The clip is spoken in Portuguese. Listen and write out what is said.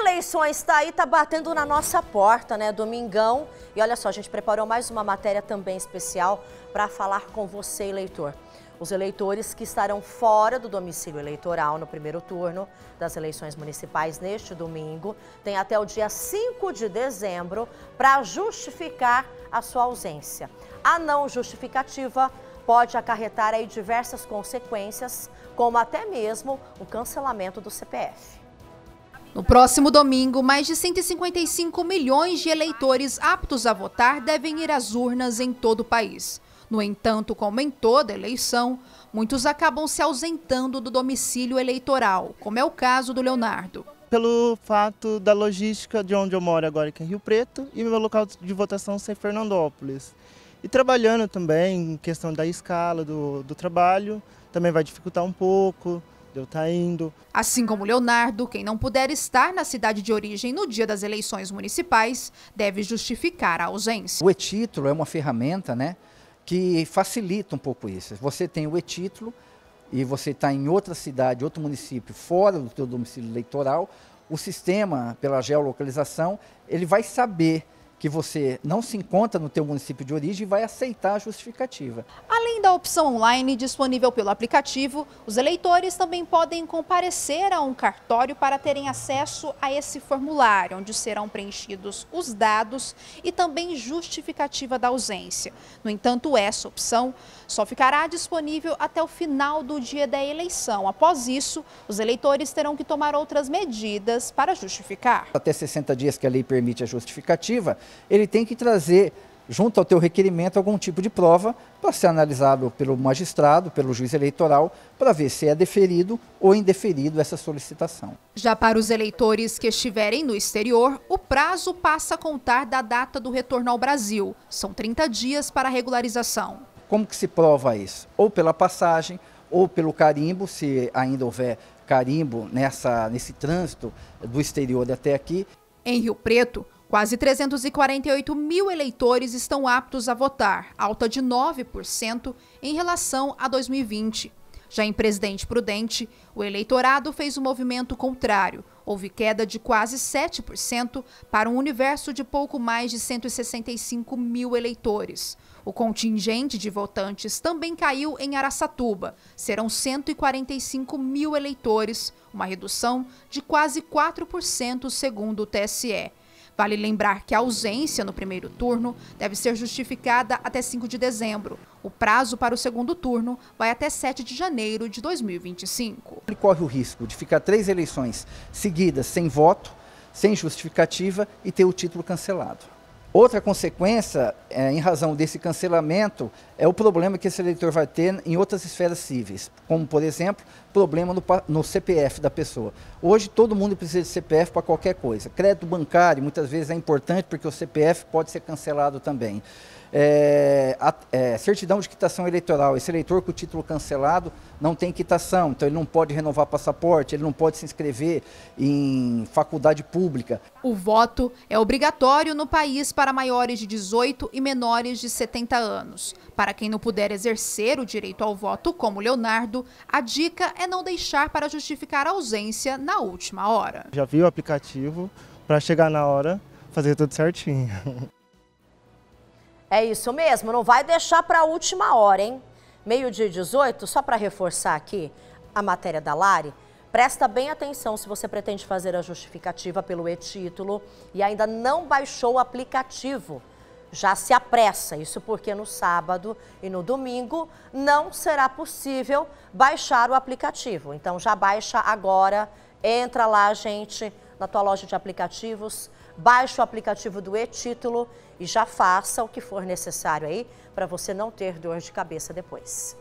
Eleições está aí, tá batendo na nossa porta, né? Domingão. E olha só, a gente preparou mais uma matéria também especial para falar com você, eleitor. Os eleitores que estarão fora do domicílio eleitoral no primeiro turno das eleições municipais neste domingo têm até o dia 5 de dezembro para justificar a sua ausência. A não justificativa pode acarretar aí diversas consequências, como até mesmo o cancelamento do CPF. No próximo domingo, mais de 155 milhões de eleitores aptos a votar devem ir às urnas em todo o país. No entanto, como em toda eleição, muitos acabam se ausentando do domicílio eleitoral, como é o caso do Leonardo. Pelo fato da logística de onde eu moro agora, que é Rio Preto, e meu local de votação ser Fernandópolis. E trabalhando também, em questão da escala do, do trabalho, também vai dificultar um pouco eu estar tá indo. Assim como Leonardo, quem não puder estar na cidade de origem no dia das eleições municipais deve justificar a ausência. O e-título é uma ferramenta né, que facilita um pouco isso. Você tem o e-título e você está em outra cidade, outro município, fora do seu domicílio eleitoral, o sistema, pela geolocalização, ele vai saber que você não se encontra no teu município de origem e vai aceitar a justificativa. Além da opção online disponível pelo aplicativo, os eleitores também podem comparecer a um cartório para terem acesso a esse formulário, onde serão preenchidos os dados e também justificativa da ausência. No entanto, essa opção só ficará disponível até o final do dia da eleição. Após isso, os eleitores terão que tomar outras medidas para justificar. Até 60 dias que a lei permite a justificativa, ele tem que trazer, junto ao teu requerimento, algum tipo de prova para ser analisado pelo magistrado, pelo juiz eleitoral, para ver se é deferido ou indeferido essa solicitação. Já para os eleitores que estiverem no exterior, o prazo passa a contar da data do retorno ao Brasil. São 30 dias para regularização. Como que se prova isso? Ou pela passagem, ou pelo carimbo, se ainda houver carimbo nessa, nesse trânsito do exterior até aqui. Em Rio Preto, Quase 348 mil eleitores estão aptos a votar, alta de 9% em relação a 2020. Já em Presidente Prudente, o eleitorado fez o um movimento contrário. Houve queda de quase 7% para um universo de pouco mais de 165 mil eleitores. O contingente de votantes também caiu em Araçatuba. Serão 145 mil eleitores, uma redução de quase 4% segundo o TSE. Vale lembrar que a ausência no primeiro turno deve ser justificada até 5 de dezembro. O prazo para o segundo turno vai até 7 de janeiro de 2025. Ele corre o risco de ficar três eleições seguidas sem voto, sem justificativa e ter o título cancelado. Outra consequência, é, em razão desse cancelamento, é o problema que esse eleitor vai ter em outras esferas cíveis, como, por exemplo, problema no, no CPF da pessoa. Hoje, todo mundo precisa de CPF para qualquer coisa. Crédito bancário, muitas vezes, é importante porque o CPF pode ser cancelado também. É, a, é, certidão de quitação eleitoral. Esse eleitor com o título cancelado não tem quitação, então ele não pode renovar passaporte, ele não pode se inscrever em faculdade pública. O voto é obrigatório no país para maiores de 18 e menores de 70 anos. Para quem não puder exercer o direito ao voto, como Leonardo, a dica é não deixar para justificar a ausência na última hora. Já vi o aplicativo para chegar na hora, fazer tudo certinho. É isso mesmo, não vai deixar para a última hora, hein? Meio-dia 18, só para reforçar aqui a matéria da Lari. Presta bem atenção se você pretende fazer a justificativa pelo e-título e ainda não baixou o aplicativo. Já se apressa, isso porque no sábado e no domingo não será possível baixar o aplicativo. Então já baixa agora, entra lá, gente, na tua loja de aplicativos, baixa o aplicativo do e-título e já faça o que for necessário aí para você não ter dor de cabeça depois.